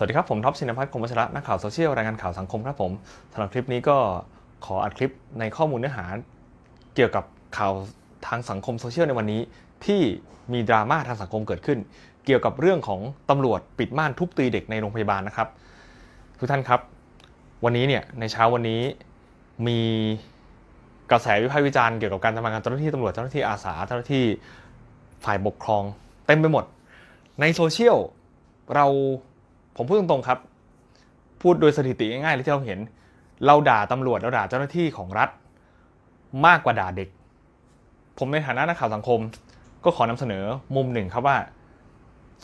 สวัสดีครับ ผมท็อปชินพัฒน์คมวัชระ นักข่าวโซเชียลรายงานข่าวสังคมครับผมสำหรับคลิปนี้ก็ขออัดคลิปในข้อมูลเนื้อหา เกี่ยวกับข่าวทางสังคมโซเชียลในวันนี้ ที่มีดราม่าทางสังคมเกิดขึ้น เกี่ยวกับเรื่องของตำรวจปิดม่านทุบตีเด็กในโรงพยาบาลนะครับ ทุกท่านครับ วันนี้เนี่ยในเช้าวันนี้มีกระแสวิพากษ์วิจารณ์เกี่ยวกับการทำงานเจ้าหน้าที่ตำรวจเจ้าหน้าที่อาสาเจ้าหน้าที่ฝ่ายปกครองเต็มไปหมด ในโซเชียลเราผมพูดตรงๆครับ พูดโดยสถิติง่ายๆเที่เราเห็น เราด่าตำรวจเราด่าเจ้าหน้าที่ของรัฐ มากกว่าด่าเด็ก ผม ในฐานะนักข่าวสังคม ก็ขอนำเสนอมุมหนึ่งครับว่า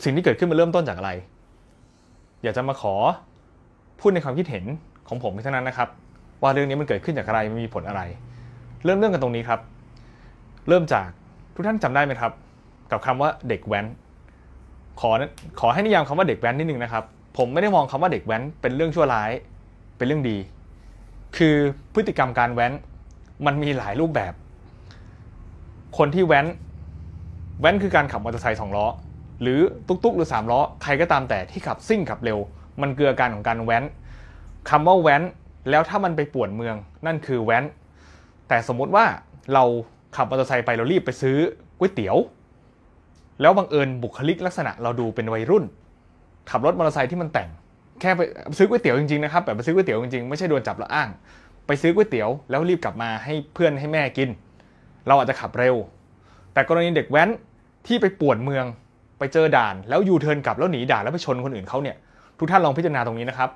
สิ่งที่เกิดขึ้นมันเริ่มต้นจากอะไร อยากจะมาขอพูดในความคิดเห็นของผมเท่านั้นนะครับ ว่าเรื่องนี้มันเกิดขึ้นจากอะไรมันมีผลอะไร เริ่มเรื่องกันตรงนี้ครับ เริ่มจากทุกท่านจำได้ไหมครับ กับคำว่าเด็กแว้นขอขอให้นิยามคำว่าเด็กแว้นนิดนึงนะครับผมไม่ได้มองคำว่าเด็กแว้น เป็นเรื่องชั่วร้ายเป็นเรื่องดี คือพฤติกรรมการแว้น มันมีหลายรูปแบบ คนที่แว้นแว้น คือการขับมอเตอร์ไซค์สองล้อ หรือตุ๊กๆ หรือสามล้อ ใครก็ตามแต่ที่ขับซิ่งขับเร็ว มันเกือการของการแว้น คำว่าแว้น แล้วถ้ามันไปป่วนเมืองนั่นคือแว้นแต่สมมุติว่าเราขับมอเตอร์ไซค์ไปเรารีบไปซื้อก๋วยเตี๋ยว แล้วบังเอิญบุคลิกลักษณะเราดูเป็นวัยรุ่นขับรถมอเตอร์ไซค์ที่มันแต่ง แค่ไปซื้อก๋วยเตี๋ยวจริงๆนะครับแบบไปซื้อก๋วยเตี๋ยวจริงๆไม่ใช่โดนจับแล้วอ้าง ไปซื้อก๋วยเตี๋ยวแล้วรีบกลับมาให้เพื่อนให้แม่กิน เราอาจจะขับเร็ว แต่กรณีเด็กแว้นที่ไปป่วนเมืองไปเจอด่าน แล้วยูเทิร์นกลับแล้วหนีด่านแล้วไปชนคนอื่นเขาเนี่ย ทุกท่านลองพิจารณาตรงนี้นะครับ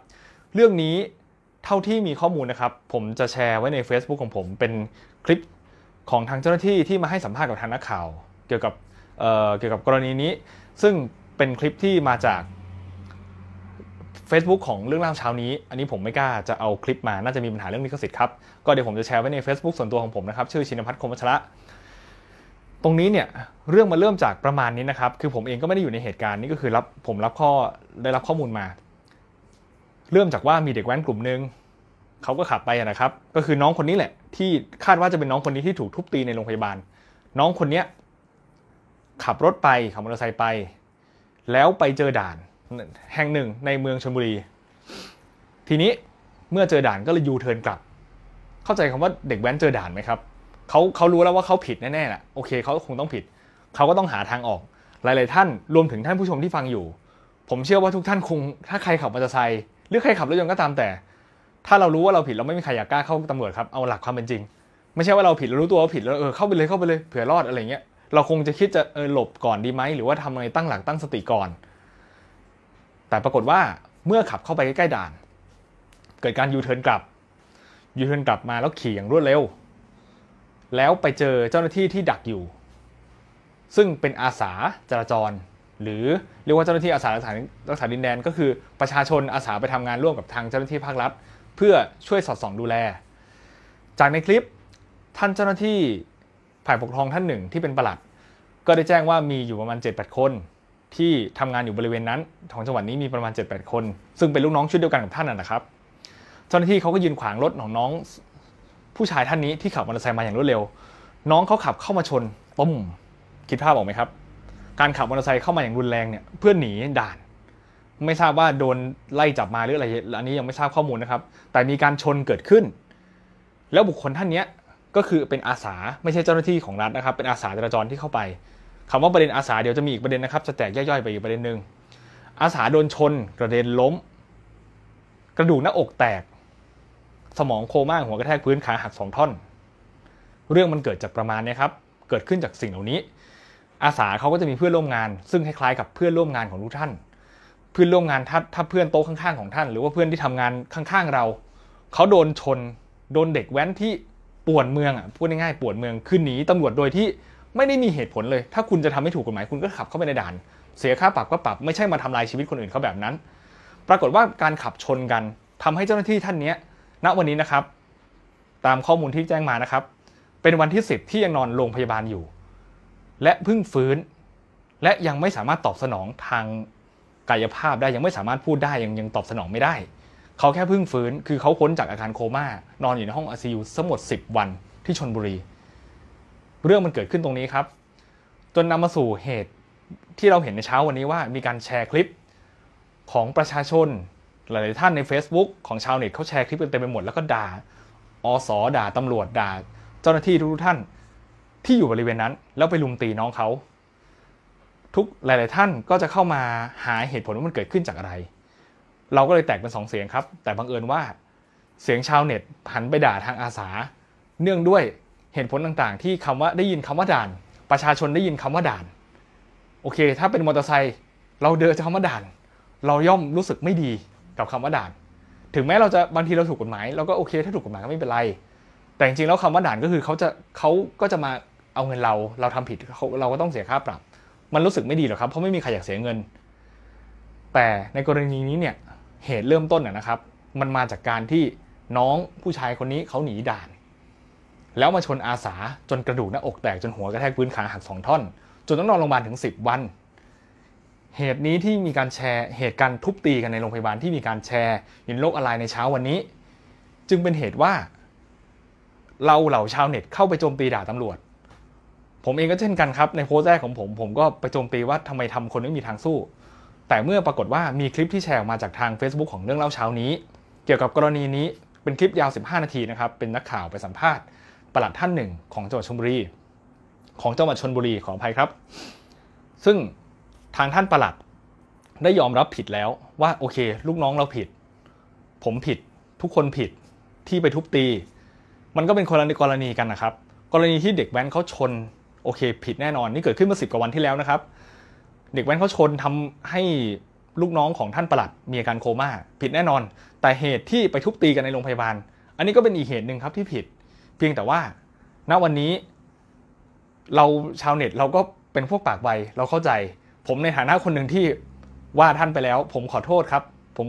เรื่องนี้เท่าที่มีข้อมูลนะครับผมจะแชร์ไว้ใน Facebook ของผม เป็นคลิปของทางเจ้าหน้าที่ที่มาให้สัมภาษณ์กับทางนักข่าวเกี่ยวกับเเกี่ยวกับกรณีนี้ ซึ่งเป็นคลิปที่มาจาก Facebook ของเรื่องเล่าเช้านี้ อันนี้ผมไม่กล้าจะเอาคลิปมา น่าจะมีปัญหาเรื่องลิขสิทธิ์ครับ ก็เดี๋ยวผมจะแชร์ไว้ใน Facebook ส่วนตัวของผมนะครับ ชื่อชินพัฒน์คมวัชระ ตรงนี้เนี่ยเรื่องมาเริ่มจากประมาณนี้นะครับ คือผมเองก็ไม่ได้อยู่ในเหตุการณ์นี่ก็คือรับผมรับข้อได้รับข้อมูลมา เริ่มจากว่ามีเด็กแว้นกลุ่มหนึ่งเขาก็ขับไปนะครับ ก็คือน้องคนนี้แหละที่คาดว่าจะเป็นน้องคนนี้ที่ถูกทุบตีในโรงพยาบาล น้องคนเนี้ขับรถไปขับมอเตอร์ไซค์ไป แล้วไปเจอด่านแห่งหนึ่งในเมืองชลบุรี ทีนี้เมื่อเจอด่านก็เลยยูเทิร์นกลับ เข้าใจคำว่าเด็กแว้นเจอด่านไหมครับ เขาเขารู้แล้วว่าเขาผิดแน่ๆแหละโอเคเขาคงต้องผิด เขาก็ต้องหาทางออกหลายๆท่านรวมถึงท่านผู้ชมที่ฟังอยู่ ผมเชื่อว่าทุกท่านคง ถ้าใครขับมอเตอร์ไซค์หรือใครขับรถยนต์ก็ตามแต่ ถ้าเรารู้ว่าเราผิดเราไม่มีใครอยากกล้าเข้าตำรวจครับเอาหลักความเป็นจริง ไม่ใช่ว่าเราผิดเรารู้ตัวว่าผิดแล้วเออเข้าไปเลยเข้าไปเลยเผื่อรอดอะไรเงี้ย เราคงจะคิดจะเออหลบก่อนดีไหมหรือว่าทำอะไรตั้งหลักตั้งสติก่อนแต่ปรากฏว่าเมื่อขับเข้าไปใกล้ ๆ ด่านเกิดการยูเทิร์นกลับยูเทิร์นกลับมาแล้วขี่อย่างรวดเร็ว แล้วไปเจอเจ้าหน้าที่ที่ดักอยู่ ซึ่งเป็นอาสาจราจร หรือเรียกว่าเจ้าหน้าที่อาสารักษารักษาดินแดนก็คือประชาชนอาสาไปทำงานร่วมกับทางเจ้าหน้าที่ภาครัฐ เพื่อช่วยสอดส่อง ดูแล จากในคลิปท่านเจ้าหน้าที่ฝ่ายปกครองท่านหนึ่งที่เป็นประหลัดก็ได้แจ้งว่ามีอยู่ประมาณ7ดคนที่ทำงานอยู่บริเวณนั้นของจังหวัดนี้มีประมาณ 7-8 คน ซึ่งเป็นลูกน้องชุดเดียวกันกับท่านนะครับ เจ้าหน้าที่เขาก็ยืนขวางรถของน้องผู้ชายท่านนี้ที่ขับมอเตอร์ไซค์มาอย่างรวดเร็ว น้องเขาขับเข้ามาชนปุ้มคิดภาพออกไหมครับ การขับมอเตอร์ไซค์เข้ามาอย่างรุนแรงเนี่ยเพื่อหนีด่าน ไม่ทราบว่าโดนไล่จับมาหรืออะไรอันนี้ยังไม่ทราบข้อมูลนะครับ แต่มีการชนเกิดขึ้น แล้วบุคคลท่านนี้ก็คือเป็นอาสาไม่ใช่เจ้าหน้าที่ของรัฐนะครับ เป็นอาสาจราจรที่เข้าไปคำว่าประเด็นอาสาเดี๋ยวจะมีอีกประเด็นนะครับจะแตกย่อยๆไปอีกประเด็นหนึ่งอาสาโดนชนกระเด็นล้ม กระดูกหน้าอกแตก สมองโคม่าหัวกระแทกพื้นขาหักสองท่อน เรื่องมันเกิดจากประมาณนี้ครับ เกิดขึ้นจากสิ่งเหล่านี้ อาสาเขาก็จะมีเพื่อนร่วมงาน ซึ่งคล้ายๆกับเพื่อนร่วมงานของทุกท่าน เพื่อนร่วมงานถ้าถ้าเพื่อนโต๊ะข้างๆของท่าน หรือว่าเพื่อนที่ทำงานข้างๆเราเขาโดนชนโดนเด็กแว้นที่ป่วนเมืองอ่ะพูดง่ายๆป่วนเมืองขึ้นหนีตำรวจโดยที่ไม่ได้มีเหตุผลเลย ถ้าคุณจะทำให้ถูกกฎหมายคุณก็ขับเข้าไปในด่าน เสียค่าปรับก็ปรับ ไม่ใช่มาทำลายชีวิตคนอื่นเขาแบบนั้น ปรากฏว่าการขับชนกัน ทำให้เจ้าหน้าที่ท่านนี้ณวันนี้นะครับ ตามข้อมูลที่แจ้งมานะครับ เป็นวันที่ 10 ที่ยังนอนโรงพยาบาลอยู่ และเพิ่งฟื้น และยังไม่สามารถตอบสนองทางกายภาพได้ ยังไม่สามารถพูดได้ ยังยังตอบสนองไม่ได้ เขาแค่เพิ่งฟื้น คือเขาค้นจากอาการโคม่า นอนอยู่ในห้อง ICU ทั้งหมด10 วันที่ชนบุรีเรื่องมันเกิดขึ้นตรงนี้ครับ จนนำมาสู่เหตุที่เราเห็นในเช้าวันนี้ว่า มีการแชร์คลิปของประชาชน หลายท่านใน Facebook ของชาวเน็ตเขาแชร์คลิปกันเต็มไปหมดแล้วก็ด่า อสอด่า ตำรวจ ด่า เจ้าหน้าที่ทุกท่าน ที่อยู่บริเวณนั้น แล้วไปลุมตีน้องเขา ทุกหลายๆท่านก็จะเข้ามาหาเหตุผลว่ามันเกิดขึ้นจากอะไร เราก็เลยแตกเป็นสองเสียงครับ แต่บังเอิญว่า เสียงชาวเน็ตหันไปด่าทางอาสา เนื่องด้วยเหตุผลต่างๆที่คำว่าได้ยินคำว่าด่าน ประชาชนได้ยินคำว่าด่าน โอเค ถ้าเป็นมอเตอร์ไซค์เราเดินจะคำว่าด่าน เราย่อมรู้สึกไม่ดีกับคำว่าด่าน ถึงแม้เราจะบางทีเราถูกกฎหมายเราก็โอเค ถ้าถูกกฎหมายก็ไม่เป็นไร แต่จริงๆแล้วคำว่าด่านก็คือเขาจะเขาก็จะมาเอาเงินเราเราทำผิดเราก็ต้องเสียค่าปรับมันรู้สึกไม่ดีหรอกครับเพราะไม่มีใครอยากเสียเงิน แต่ในกรณีนี้เนี่ยเหตุเริ่มต้นนะครับ มันมาจากการที่น้องผู้ชายคนนี้เขาหนีด่านแล้วมาชนอาสาจนกระดูกหน้าอกแตกจนหัวกระแทกพื้นขาหักสองท่อน จนต้องนอนโรงพยาบาลถึง 10 วัน เหตุนี้ที่มีการแชร์เหตุการณ์ทุบตีกันในโรงพยาบาลที่มีการแชร์ ยินโลกออนไลน์ในเช้าวันนี้ จึงเป็นเหตุว่าเราเหล่าชาวเน็ตเข้าไปโจมตีด่าตำรวจ ผมเองก็เช่นกันครับในโพสต์แรกของผม ผมก็ไปโจมตีว่าทำไมทำคนไม่มีทางสู้ แต่เมื่อปรากฏว่ามีคลิปที่แชร์ออกมาจากทาง Facebook ของเรื่องเล่าเช้านี้ เกี่ยวกับกรณีนี้เป็นคลิปยาว 15 นาทีนะครับเป็นนักข่าวไปสัมภาษณ์ปลัดท่านหนึ่ง ของจังหวัดชลบุรีของจังหวัดชลบุรีขออภัยครับ ซึ่งทางท่านปลัดได้ยอมรับผิดแล้วว่าโอเค ลูกน้องเราผิด ผมผิดทุกคนผิดที่ไปทุบตี มันก็เป็นคนละกรณีกันนะครับ กรณีที่เด็กแว้นเขาชน โอเค ผิดแน่นอน นี่เกิดขึ้นเมื่อสิบกว่าวันที่แล้วนะครับ เด็กแว้นเขาชนทำให้ลูกน้องของท่านประหลัดมีอาการโคม่าผิดแน่นอนแต่เหตุที่ไปทุบตีกันในโรงพยาบาล อันนี้ก็เป็นอีกเหตุหนึ่งครับที่ผิดเพียงแต่ว่า ณ วันนี้ เราชาวเน็ตเราก็เป็นพวกปากไวเราเข้าใจ ผมในฐานะคนหนึ่งที่ว่าท่านไปแล้ว ผมขอโทษครับ ผม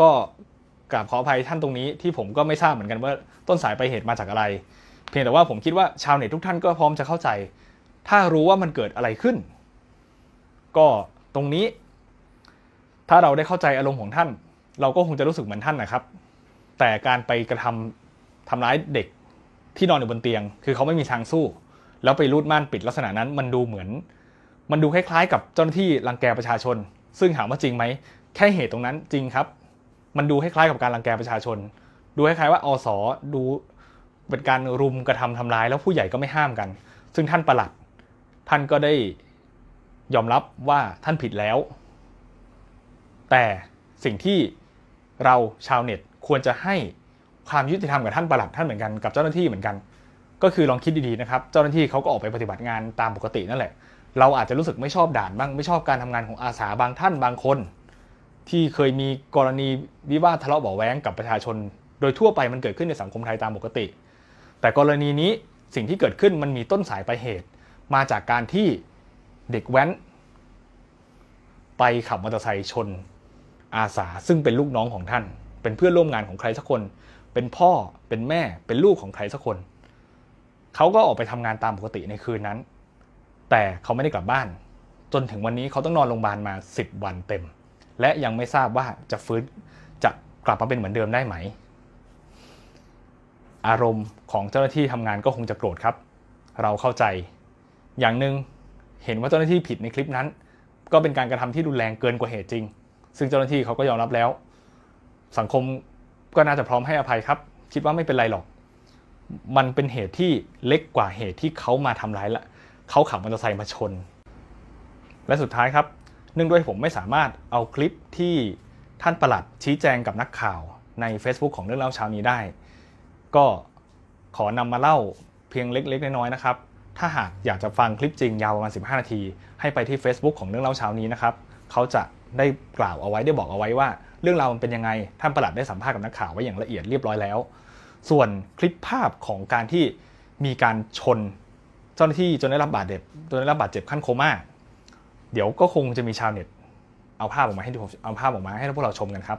ก็กราบขออภัยท่านตรงนี้ที่ผมก็ไม่ทราบเหมือนกันว่าต้นสายไปเหตุมาจากอะไร เพียงแต่ว่าผมคิดว่าชาวเน็ตทุกท่านก็พร้อมจะเข้าใจ ถ้ารู้ว่ามันเกิดอะไรขึ้น ก็ตรงนี้ ถ้าเราได้เข้าใจอารมณ์ของท่าน เราก็คงจะรู้สึกเหมือนท่านนะครับ แต่การไปกระทำทำร้ายเด็กที่นอนอยู่บนเตียง คือเขาไม่มีทางสู้ แล้วไปรูดม่านปิดลักษณะนั้น มันดูเหมือน มันดูคล้ายๆกับเจ้าหน้าที่รังแกประชาชน ซึ่งถามว่าจริงไหม แค่เหตุตรงนั้นจริงครับ มันดูคล้ายๆกับการรังแกประชาชน ดูคล้ายๆว่าอสอดู เป็นการรุมกระทำทำร้ายแล้วผู้ใหญ่ก็ไม่ห้ามกัน ซึ่งท่านประหลัด ท่านก็ได้ยอมรับว่าท่านผิดแล้ว แต่สิ่งที่เราชาวเน็ตควรจะให้ความยุติธรรมกับท่านประหลัดท่านเหมือนกันกับเจ้าหน้าที่เหมือนกัน ก็คือลองคิดดีๆนะครับ เจ้าหน้าที่เขาก็ออกไปปฏิบัติงานตามปกติ นั่นแหละ เราอาจจะรู้สึกไม่ชอบด่านบ้างไม่ชอบการทำงานของอาสาบางท่านบางคน ที่เคยมีกรณีวิวาททะเลาะเบาแว้งกับประชาชน โดยทั่วไปมันเกิดขึ้นในสังคมไทยตามปกติ แต่กรณีนี้สิ่งที่เกิดขึ้นมันมีต้นสายปลายเหตุ มาจากการที่เด็กแว้น ไปขับมอเตอร์ไซค์ชนอาสาซึ่งเป็นลูกน้องของท่าน เป็นเพื่อนร่วมงานของใครสักคนเป็นพ่อเป็นแม่เป็นลูกของใครสักคนเขาก็ออกไปทำงานตามปกติในคืนนั้น แต่เขาไม่ได้กลับบ้าน จนถึงวันนี้เขาต้องนอนโรงพยาบาลมา 10 วันเต็ม และยังไม่ทราบว่าจะฟื้นจะกลับมาเป็นเหมือนเดิมได้ไหม อารมณ์ของเจ้าหน้าที่ทำงานก็คงจะโกรธครับ เราเข้าใจ อย่างหนึ่งเห็นว่าเจ้าหน้าที่ผิดในคลิปนั้น ก็เป็นการกระทำที่รุนแรงเกินกว่าเหตุจริง ซึ่งเจ้าหน้าที่เขาก็ยอมรับแล้ว สังคมก็น่าจะพร้อมให้อภัยครับ คิดว่าไม่เป็นไรหรอก มันเป็นเหตุที่เล็กกว่าเหตุที่เขามาทำร้ายละ เขาขับมอเตอร์ไซค์มาชน และสุดท้ายครับ เนื่องด้วยผมไม่สามารถเอาคลิปที่ท่านประหลัดชี้แจงกับนักข่าวใน Facebook ของเรื่องเล่าเช้านี้ได้ ก็ขอนำมาเล่าเพียงเล็กๆ น้อยๆนะครับ ถ้าหากอยากจะฟังคลิปจริงยาวประมาณ 15 นาที ให้ไปที่ Facebook ของเรื่องเล่าเช้านี้นะครับเขาจะได้กล่าวเอาไว้ได้บอกเอาไว้ว่าเรื่องราวมันเป็นยังไง ท่านประหลัดได้สัมภาษณ์กับนักข่าวไว้อย่างละเอียดเรียบร้อยแล้ว ส่วนคลิปภาพของการที่มีการชน เจ้าหน้าที่จนได้รับบาดเจ็บจนได้รับบาดเจ็บขั้นโคม่าเดี๋ยวก็คงจะมีชาวเน็ตเอาภาพออกมาให้เอาภาพออกมาให้พวกเราชมกันครับ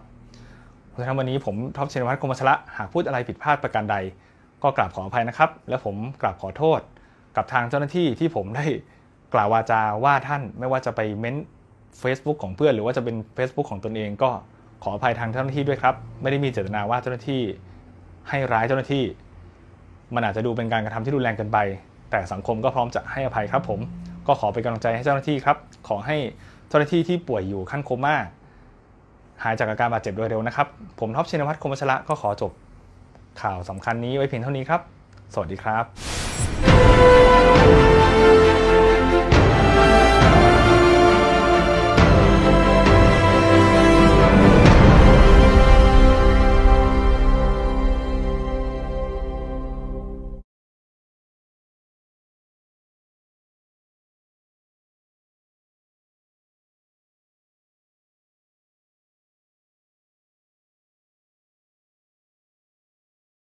เพราะฉะนั้นวันนี้ผมท็อปเชนวัฒน์คมชละหากพูดอะไรผิดพลาดประการใด ก็กราบขออภัยนะครับและผมกราบขอโทษ กับทางเจ้าหน้าที่ที่ผมได้กล่าววาจาว่าท่าน ไม่ว่าจะไปเม้น Facebook ของเพื่อน หรือว่าจะเป็น Facebook ของตนเองก็ขออภัยทางเจ้าหน้าที่ด้วยครับไม่ได้มีเจตนาว่าเจ้าหน้าที่ให้ร้ายเจ้าหน้าที่ มันอาจจะดูเป็นการกระทำที่รุนแรงเกินไปแต่สังคมก็พร้อมจะให้อภัยครับผมก็ขอเป็นกำลังใจให้เจ้าหน้าที่ครับ ขอให้เจ้าหน้าที่ที่ป่วยอยู่ขั้นโคม่าหายจากอาการบาดเจ็บโดยเร็วนะครับ ผมท็อปชินวัฒน์คมวชระก็ขอจบข่าวสำคัญนี้ไว้เพียงเท่านี้ครับ สวัสดีครับ